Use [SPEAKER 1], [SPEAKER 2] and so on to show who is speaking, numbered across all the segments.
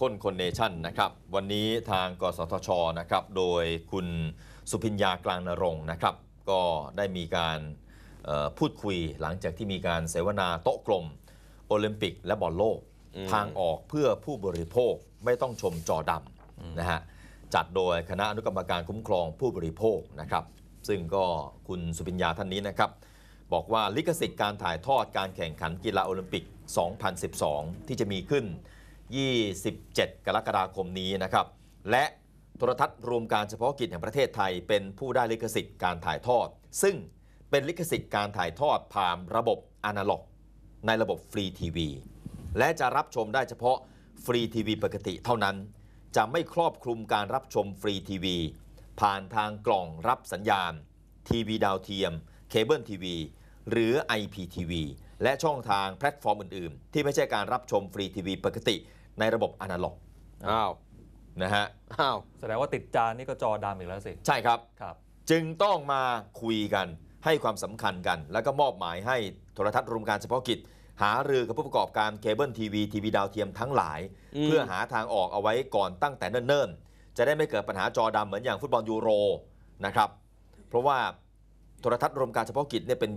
[SPEAKER 1] ข้นคนเนชั่นนะครับวันนี้ทางกสทชนะครับโดยคุณสุพิญญากลางนรงนะครับก็ได้มีการพูดคุยหลังจากที่มีการเสวนาโต๊ะกลมโอลิมปิกและบอลโลก ทางออกเพื่อผู้บริโภคไม่ต้องชมจอดำนะฮะจัดโดยคณะอนุกรรมการคุ้มครองผู้บริโภคนะครับซึ่งก็คุณสุพิญญาท่านนี้นะครับบอกว่าลิขสิทธิ์การถ่ายทอดการแข่งขันกีฬาโอลิมปิก 2012 ที่จะมีขึ้น27 กรกฎาคมนี้นะครับ และโทรทัศน์รวมการเฉพาะกิจแห่งประเทศไทย เป็นผู้ได้ลิขสิทธิ์การถ่ายทอด ซึ่งเป็นลิขสิทธิ์การถ่ายทอดผ่านระบบอนาล็อกในระบบฟรีทีวี และจะรับชมได้เฉพาะฟรีทีวีปกติ เท่านั้นจะไม่ครอบคลุมการรับชมฟรีทีวี ผ่านทางกล่องรับสัญญาณทีวีดาวเทียมเคเบิลทีวีหรือ IPTV และช่องทางแพลตฟอร์มอื่นๆ ที่ไม่ใช่การรับชมฟรีทีวีปกติในระบบอนาล็อก
[SPEAKER 2] อ้าว นะฮะ อ้าว แสดงว่าติดจานนี่ก็จอดำอีกแล้วสิ ใช่ครับ ครับ จึงต้องม
[SPEAKER 1] าคุยกันให้ความสำคัญกัน แล้วก็มอบหมายให้โทรทัศน์รวมการเฉพาะกิจ หารือกับผู้ประกอบการเคเบิลทีวีทีวีดาวเทียมทั้งหลาย เพื่อหาทางออกเอาไว้ก่อนตั้งแต่เนิ่นๆ จะได้ไม่เกิดปัญหาจอดำเหมือนอย่างฟุตบอลยูโรนะครับ เพราะว่าโทรทัศน์รวมการเฉพาะกิจเนี่ยเป็น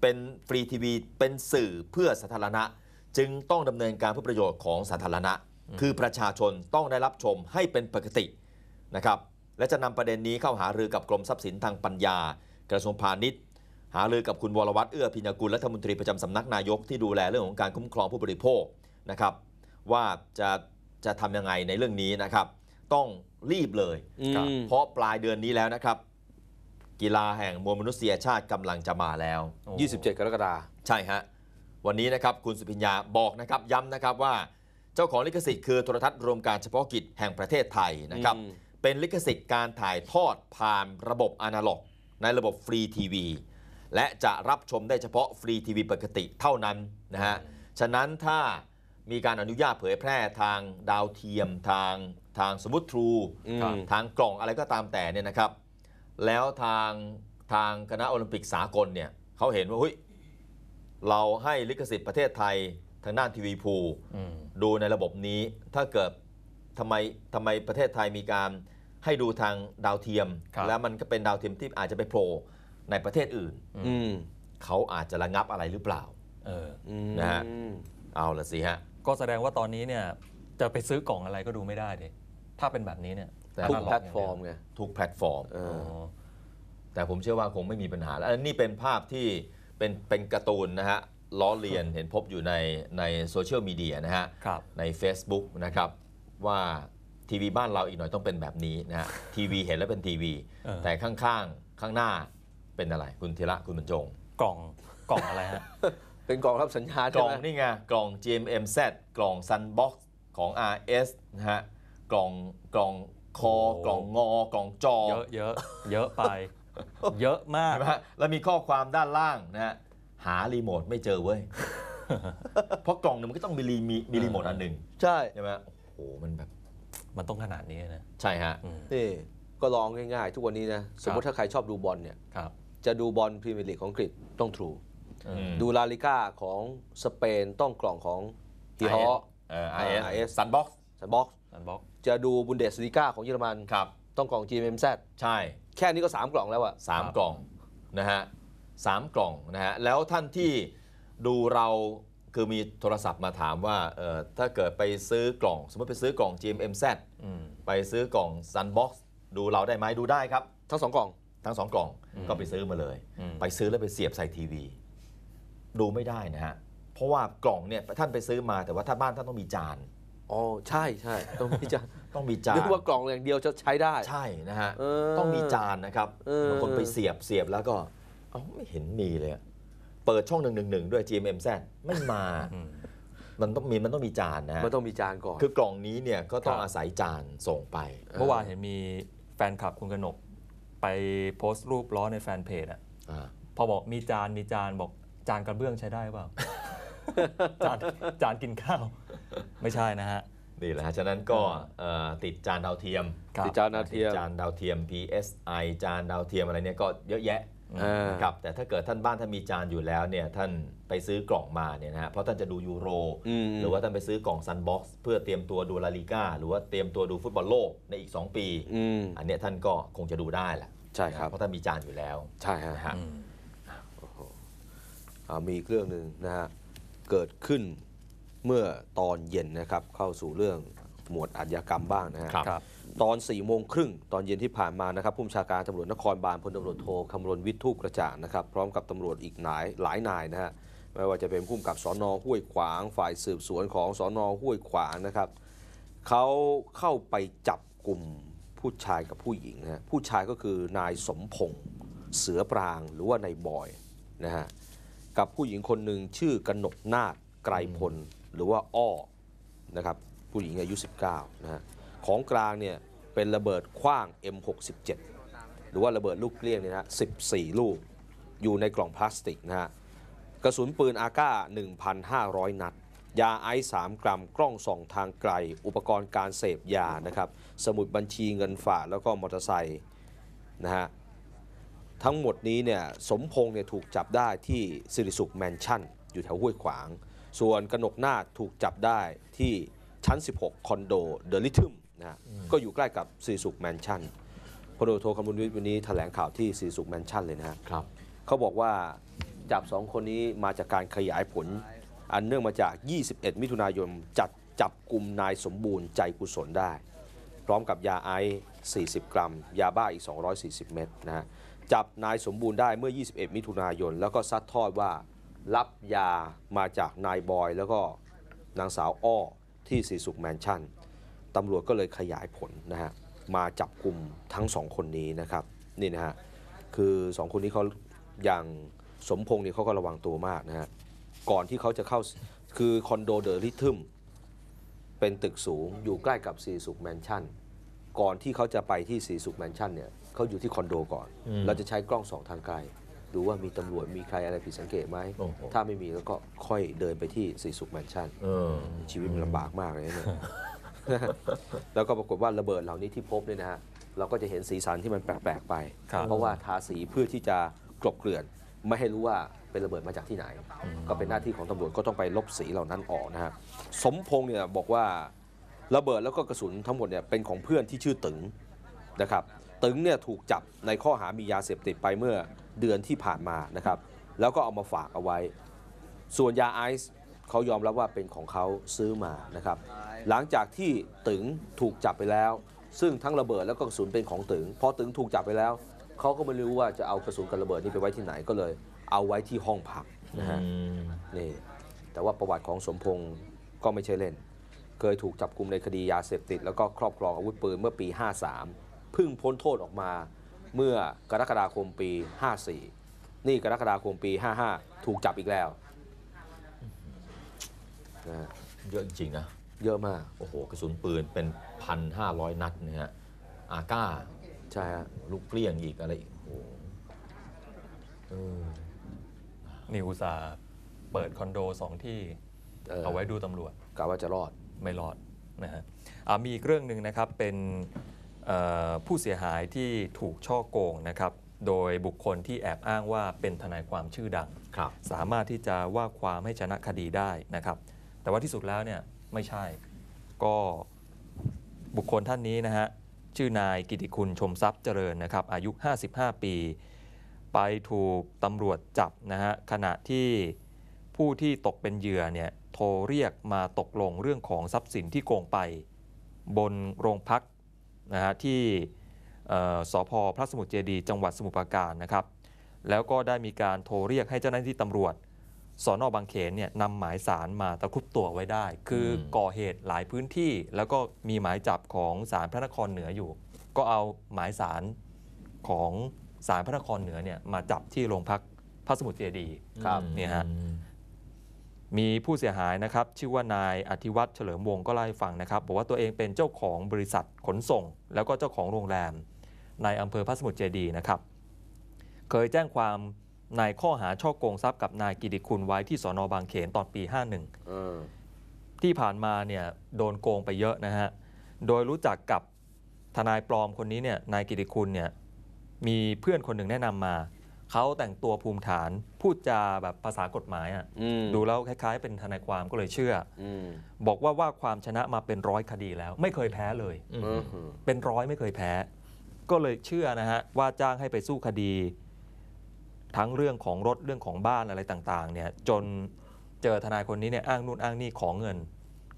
[SPEAKER 1] เป็นฟรีทีวีเป็นสื่อเพื่อสาธารณะจึงต้องดำเนินการเพื่อประโยชน์ของสาธารณะ คือประชาชนต้องได้รับชมให้เป็นปกตินะครับ และจะนำประเด็นนี้เข้าหารือกับกรมทรัพย์สินทางปัญญา กระทรวงพาณิชย์หารือกับคุณวรวัตรเอื้อพิญญกุลรัฐมนตรีประจำสำนักนายกที่ดูแลเรื่องของการคุ้มครองผู้บริโภคนะครับ ว่าจะจะทำยังไงในเรื่องนี้นะครับ ต้องรีบเลยเพราะปลายเดือนนี้แล้วนะครับ กีฬาแห่งมวลมนุษยชาติกำลังจะมาแล้ว 27กรกฎาคมใช่ฮะวันนี้นะครับคุณสุพิญญาบอกนะครับย้ำนะครับว่าเจ้าของลิขสิทธิ์คือโทรทัศน์รวมการเฉพาะกิจแห่งประเทศไทยนะครับเป็นลิขสิทธิ์การถ่ายทอดผ่านระบบอนาล็อกในระบบฟรีทีวี และจะรับชมได้เฉพาะฟรีทีวีปกติเท่านั้นนะฮะฉะนั้นถ้ามีการอนุญาตเผยแพร่ทางดาวเทียมทางทางสมุดทรู ทางกล่องอะไรก็ตามแต่เนี่ยนะครับแล้วทางทางคณะโอลิมปิกสากลเนี่ยเขาเห็นว่าเฮ้ยเราให้ลิขสิทธิ์ประเทศไทยทางด้านทีวีพูดูในระบบนี้ ถ้าเกิดทำไมทำไมประเทศไทยมีการให้ดูทางดาวเทียมแล้วมันก็เป็นดาวเทียมที่อาจจะไปโผล่ในประเทศอื่น เขาอาจจะระงับอะไรหรือเปล่านะฮะเอาละสิฮะ
[SPEAKER 2] ก็แสดงว่าตอนนี้เนี่ยจะไปซื้อกล่องอะไรก็ดูไม่ได้เลยถ้าเป็นแบบนี้เนี่ยทุกแพลตฟอร์ม
[SPEAKER 1] ไงทุกแพลตฟอร์ม แต่ผมเชื่อว่าคงไม่มีปัญหาแล้วนี่เป็นภาพที่เป็นเป็นการ์ตูนนะฮะล้อเลียนเห็นพบอยู่ในในโซเชียลมีเดียนะฮะใน Facebook นะครับว่าทีวีบ้านเราอีกหน่อยต้องเป็นแบบนี้นะฮะทีวีเห็นแล้วเป็นทีวี แต่ข้างๆข้างหน้าเป็นอะไร คุณธีระคุณบรรจงกล่องกล่องอะไรฮะเป็นกล่องรับสัญญาณกใช่ล่องไหมนี่ไงกล่อง GMMZ กล่อง Sunbox ของ RS นะฮะกล่องกล่องคอกล่องงอกล่องจอเยอะเยอะเยอะไปเยอะมากใช่ไหมแล้วมีข้อความด้านล่างนะฮะหารีโมทไม่เจอเว้ย
[SPEAKER 3] เพราะกล่องหนึ่งมันก็ต้องมีรีมีมีรีโมทอันหนึ่งใช่ใช่ไหมโอ้โหมันแบบมันต้องขนาดนี้นะใช่ฮะนี่ก็ลองง่ายๆทุกวันนี้นะสมมติถ้าใครชอบดูบอลเนี่ยครับจะดูบอลพรีเมียร์ลีกของอังกฤษต้องทรูดูลาลิก้าของสเปนต้องกล่องของฮีฮอเออเอสซันบ็อกซ์ซบ็อกันบ็อกซ์จะดูบุนเดสลีกาของเยอรมันครับ ต้องกล่อง GMMZ ใช่แค่นี้ก็ 3 กล่องแล้วอะสามกล่อ
[SPEAKER 1] งนะฮะสามกล่องนะฮะแล้วท่านที่ดูเราคือมีโทรศัพท์มาถามว่าเออถ้าเกิดไปซื้อกล่อง สมมติไปซื้อกล่อง GMMZ อมไปซื้อกล่อง Sunbox ดูเราได้ไหมดูได้ครับทั้งสองกล่องทั้งสองกล่องก็ไปซื้อมาเลย ไปซื้อแล้วไปเสียบใส่ทีวีดูไม่ได้นะฮะเพราะว่ากล่องเนี่ยท่านไปซื้อมาแต่ว่าถ้าบ้านท่านต้องมีจานอ๋อใช่ใช่ ต้องมีจานต้องมีจานนึกว่ากล่องอย่างเดียวจะใช้ได้ใช่นะฮะต้องมีจานนะครับบางคนไปเสียบเสียบแล้วก็เอ้าไม่เห็นมีเลยเปิดช่องหนึ่งหนึ่งหนึ่งด้วย GMMZ ไม่มา มันต้องมีมันต้องมีจานนะมันต
[SPEAKER 2] ้องมีจานก่อนคือกล่องนี้เนี่ยก็ต้องอาศัย
[SPEAKER 1] จานส่งไป
[SPEAKER 2] เมื่อวานเห็นมีแฟนคลับคุณกนกไปโพสต์รูปล้อในแฟนเพจอะ่ะพอบอกมีจานมีจานบอกจานกระเบื้องใช้ได้เปล่าจานจานกินข้าวไม่ใช่นะฮะนี่แหละฮะฉ
[SPEAKER 1] ะนั้นก็ติดจานดาวเทียมติดจานดาวเทียมจานดาวเทียม PSI จานดาวเทียมอะไรเนี่ยก็เยอะแยะอครับแต่ถ้าเกิดท่านบ้าน ท่านมีจานอยู่แล้วเนี่ยท่านไปซื้อกล่องมาเนี่ยนะฮะเพราะท่านจะดูยูโร หรือว่าท่านไปซื้อกล่องซันบ็อกซ์เพื่อเตรียมตัวดูลาลิก้าหรือว่าเตรียมตัวดูฟุตบอลโลกในอีก 2 ปีอันเนี้ยท่านก็คงจะดูได้แหละใช่ครับเพราะท่านมีจานอยู่แล้ว
[SPEAKER 3] ใช่ฮะฮะมีเรื่องหนึ่งนะฮะเกิดขึ้นเมื่อตอนเย็นนะครับเข้าสู่เรื่องหมวดอาญากรรมบ้างนะฮะครับตอน4ี่โมงครึ่งตอนเย็นที่ผ่านมานะครับผู้บัญชาการตำรวจนครบาลพลตำรวจโทคำรณวิทย์ทูปกระจ่างนะครับ พร้อมกับตำรวจอีกหลายหลายนายนะฮะไม่ว่าจะเป็นผู้กับสอนอห้วยขวาง ฝ่ายสืบสวนของสอนอห้วยขวางนะครับเขาเข้าไปจับกลุ่มผู้ชายกับผู้หญิงนะผู้ชายก็คือนายสมพงษ์เสือปรางหรือว่านายบอยนะฮะกับผู้หญิงคนหนึ่งชื่อกนกนาฏไกรพลหรือว่าอ้อนะครับผู้หญิงอายุ19นะฮะของกลางเนี่ยเป็นระเบิดคว้าง M67 หรือว่าระเบิดลูกเกลี้ยงเนี่ยนะ14 ลูกอยู่ในกล่องพลาสติกนะฮะกระสุนปืนอาก้า1,500นัด ยาไอซ์3กรัมกล้องส่องทางไกลอุปกรณ์การเสพยานะครับสมุดบัญชีเงินฝากแล้วก็มอเตอร์ไซค์นะฮะทั้งหมดนี้เนี่ยสมพงษ์เนี่ยถูกจับได้ที่สิริสุขแมนชั่นอยู่แถวห้วยขวางส่วนกนกนาถูกจับได้ที่ชั้น 16 คอนโดเดลิทึมนะก็อยู่ใกล้กับสีสุขแมนชั่นพลโทคำบุญวิทย์วันนี้แถลงข่าวที่สีสุขแมนชั่นเลยนะครับเขาบอกว่าจับสองคนนี้มาจากการขยายผลอันเนื่องมาจาก 21 มิถุนายนจัดจับกลุ่มนายสมบูรณ์ใจกุศลได้ พร้อมกับยาไอซ์ 40 กรัม ยาบ้าอีก 240 เม็ดนะฮะจับนายสมบูรณ์ได้เมื่อ 21 มิถุนายน แล้วก็ซัดทอดว่ารับยามาจากนายบอยแล้วก็นางสาวอ้อที่สีสุขแมนชั่นตำรวจก็เลยขยายผลนะฮะมาจับกลุ่มทั้งสองคนนี้นะครับนี่นะฮะคือสองคนนี้เขาอย่างสมพงศ์นี่เขาก็ระวังตัวมากนะฮะก่อนที่เขาจะเข้าคือคอนโดเดอริทึมเป็นตึกสูงอยู่ใกล้กับสีสุขแมนชั่นก่อนที่เขาจะไปที่สีสุขแมนชั่นเนี่ยเขาอยู่ที่คอนโดก่อน เราจะใช้กล้องสองทางไกลดูว่ามีตำรวจมีใครอะไรผิดสังเกตไหม ถ้าไม่มีแล้วก็ค่อยเดินไปที่สีสุขแมนชั่น ชีวิตมันลำบากมากเลยนะเนี่ยแล้วก็ปรากฏว่าระเบิดเหล่านี้ที่พบเนี่ยนะฮะ เราก็จะเห็นสีสันที่มันแปลกๆ ไป เพราะว่าทาสีเพื่อที่จะกลบเกลื่อน ไม่ให้รู้ว่าเป็นระเบิดมาจากที่ไหน ก็เป็นหน้าที่ของตำรวจก็ต้องไปลบสีเหล่านั้นออกนะฮะสมพงษ์เนี่ยบอกว่าระเบิดแล้วก็กระสุนทั้งหมดเนี่ยเป็นของเพื่อนที่ชื่อตึงนะครับ ตึงเนี่ยถูกจับในข้อหา มียาเสพติดไปเมื่อเดือนที่ผ่านมานะครับแล้วก็เอามาฝากเอาไว้ ส่วนยาไอซ์เขายอมรับว่าเป็นของเขาซื้อมานะครับ หลังจากที่ตึงถูกจับไปแล้ว ซึ่งทั้งระเบิดแล้วก็กระสุนเป็นของตึงพอตึงถูกจับไปแล้วเขาก็ไม่รู้ว่าจะเอากระสุนกับระเบิดนี้ไปไว้ที่ไหนก็เลย เอาไว้ที่ห้องพักนะฮะนี่แต่ว่าประวัติของสมพงศ์ก็ไม่ใช่เล่น เคยถูกจับกลุมในคดียาเสพติด แล้วก็ครอบครองอาวุธปืนเมื่อปี 53เพิ่งพ้นโทษออกมาเมื่อกรกฎาคมปี 54 นี่กรกฎาคมปี 55 ถูกจับอีกแล้วนะ เยอะจริงๆนะ เยอะมาก โอ้โหกระสุนปืนเป็น 1,500
[SPEAKER 1] นัดนะฮะ อาก้า ใช่ฮะลูกเกลี้ยงอีกอะไรอีก โอ้โห
[SPEAKER 2] นี่อุตสาเปิดคอนโดสองที่ เอาไว้ดูตำรวจกะว่าจะรอดไม่รอดนะฮะมีอีกเรื่องหนึ่งนะครับเป็นผู้เสียหายที่ถูกช่อโกงนะครับ โดยบุคคลที่แอบอ้างว่าเป็นทนายความชื่อดัง สามารถที่จะว่าความให้ชนะคดีได้นะครับ แต่ว่าที่สุดแล้วเนี่ยไม่ใช่ ก็บุคคลท่านนี้นะฮะ ชื่อนายกิติคุณชมทรัพย์เจริญนะครับ อายุ 55 ปี ไปถูกตำรวจจับนะฮะ ขณะที่ผู้ที่ตกเป็นเหยื่อเนี่ย โทรเรียกมาตกลงเรื่องของทรัพย์สินที่โกงไปบนโรงพักนะฮะที่สพพระสมุทรเจดีจังหวัดสมุทรปราการนะครับ แล้วก็ได้มีการโทรเรียกให้เจ้าหน้าที่ตำรวจสอนอบางเขนเนี่ยนำหมายสารมาตะคุบตัวไว้ได้ คือก่อเหตุหลายพื้นที่แล้วก็มีหมายจับของสารพระนครเหนืออยู่ ก็เอาหมายสารของสารพระนครเหนือเนี่ยมาจับที่โรงพักพระสมุทรเจดีครับเนี่ยฮะมีผู้เสียหายนะครับชื่อว่านายอธิวัฒน์เฉลิมวงก็เล่าให้ฟังนะครับบอกว่าตัวเองเป็นเจ้าของบริษัทขนส่ง แล้วก็เจ้าของโรงแรม ในอำเภอพระสมุทรเจดีนะครับ เคยแจ้งความในข้อหาช่อโกงทรัพย์กับนายกิติคุณไว้ที่สอนอบางเขนตอนปี51ที่ผ่านมาเนี่ยโดนโกงไปเยอะนะฮะโดยรู้จักกับทนายปลอมคนนี้เนี่ยนายกิติคุณเนี่ยมีเพื่อนคนหนึ่งแนะนำมาเขาแต่งตัวภูมิฐานพูดจาแบบภาษากฎหมายอ่ะดูแล้วคล้าย ๆ เป็นทนายความก็เลยเชื่ออบอกว่าว่าความชนะมาเป็นร้อยคดีแล้ว ไม่เคยแพ้เลยเป็นร้อยไม่เคยแพ้ ก็เลยเชื่อนะฮะว่าจ้างให้ไปสู้คดี ทั้งเรื่องของรถเรื่องของบ้านอะไรต่าง ๆ เนี่ยจนเจอทนายคนนี้เนี่ยอ้างนู่นอ้างนี่ของเงิน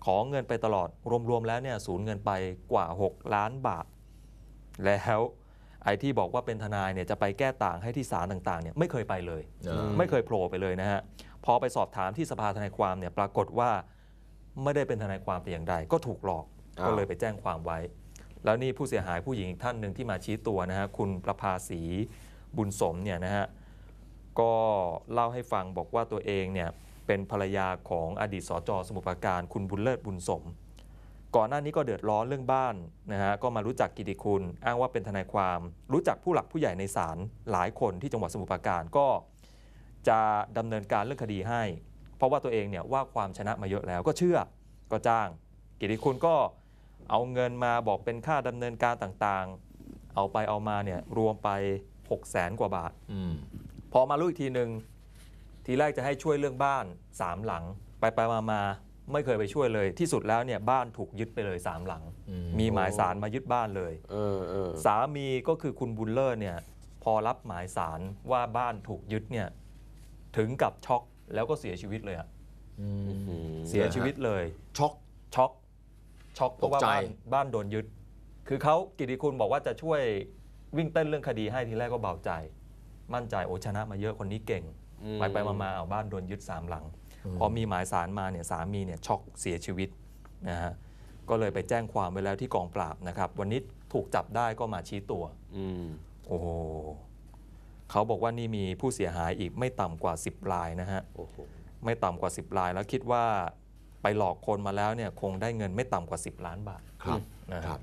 [SPEAKER 2] ขอเงินไปตลอดรวมๆแล้วเนี่ยสูญเงินไปกว่า 6 ล้านบาทแล้วไอ้ที่บอกว่าเป็นทนายเนี่ยจะไปแก้ต่างให้ที่ศาลต่างๆเนี่ยไม่เคยไปเลยอไม่เคยโผล่ไปเลยนะฮะพอไปสอบถามที่สภาทนายความเนี่ยปรากฏว่าไม่ได้เป็นทนายความแต่อย่างใด ก็ถูกหลอกก็เลยไปแจ้งความไว้ แล้วนี่ผู้เสียหายผู้หญิงท่านหนึ่งที่มาชี้ตัวนะฮะคุณประภาสีบุญสมเนี่ยนะฮะก็เล่าให้ฟังบอกว่าตัวเองเนี่ยเป็นภรรยาของอดีตสจสมุทรปราการคุณบุญเลิศบุญสมก่อนหน้านี้ก็เดือดร้อนเรื่องบ้านนะฮะก็มารู้จักกิติคุณ อ้างว่าเป็นทนายความ รู้จักผู้หลักผู้ใหญ่ในศาลหลายคนที่จังหวัดสมุทรปราการก็จะดำเนินการเรื่องคดีให้ เพราะว่าตัวเองเนี่ยว่าความชนะมาเยอะแล้วก็เชื่อ ก็จ้าง กิติคุณก็เอาเงินมาบอกเป็นค่าดำเนินการต่างๆ เอาไปเอามาเนี่ยรวมไป6กแสนกว่าบาทอพอมารู้อีกทีหนึ่งทีแรกจะให้ช่วยเรื่องบ้านสามหลัง ไปไปมามาไม่เคยไปช่วยเลยที่สุดแล้วเนี่ยบ้านถูกยึดไปเลยสามหลัง มีหมายสารมายึดบ้านเลยสามีก็คือคุณบุลเลอร์เนี่ยพอรับหมายสารว่าบ้านถูกยึดเนี่ยถึงกับช็อกแล้วก็เสียชีวิตเลยอ่ะเสียชีวิตเลยช็อกช็อกช็อกเพราะว่าบ้านบ้านโดนยึดคือเขากิติคุณบอกว่าจะช่วยวิ่งเต้นเรื่องคดีให้ทีแรกก็เบาใจ มั่นใจโอชนะมาเยอะคนนี้เก่ง ไปไปมาๆเอาบ้านโดนยึดสามหลังพอมีหมายสารมาเนี่ยสามีเนี่ยช็อกเสียชีวิตนะฮะก็เลยไปแจ้งความไว้แล้วที่กองปราบนะครับวันนี้ถูกจับได้ก็มาชี้ตัวอโอ้โหเขาบอกว่านี่มีผู้เสียหายอีกไม่ต่ำกว่า 10รายนะฮะไม่ต่ำกว่า10ราย แล้วคิดว่าไปหลอกคนมาแล้วเนี่ย คงได้เงินไม่ต่ำกว่า 10 ล้านบาทครับนะคะรับ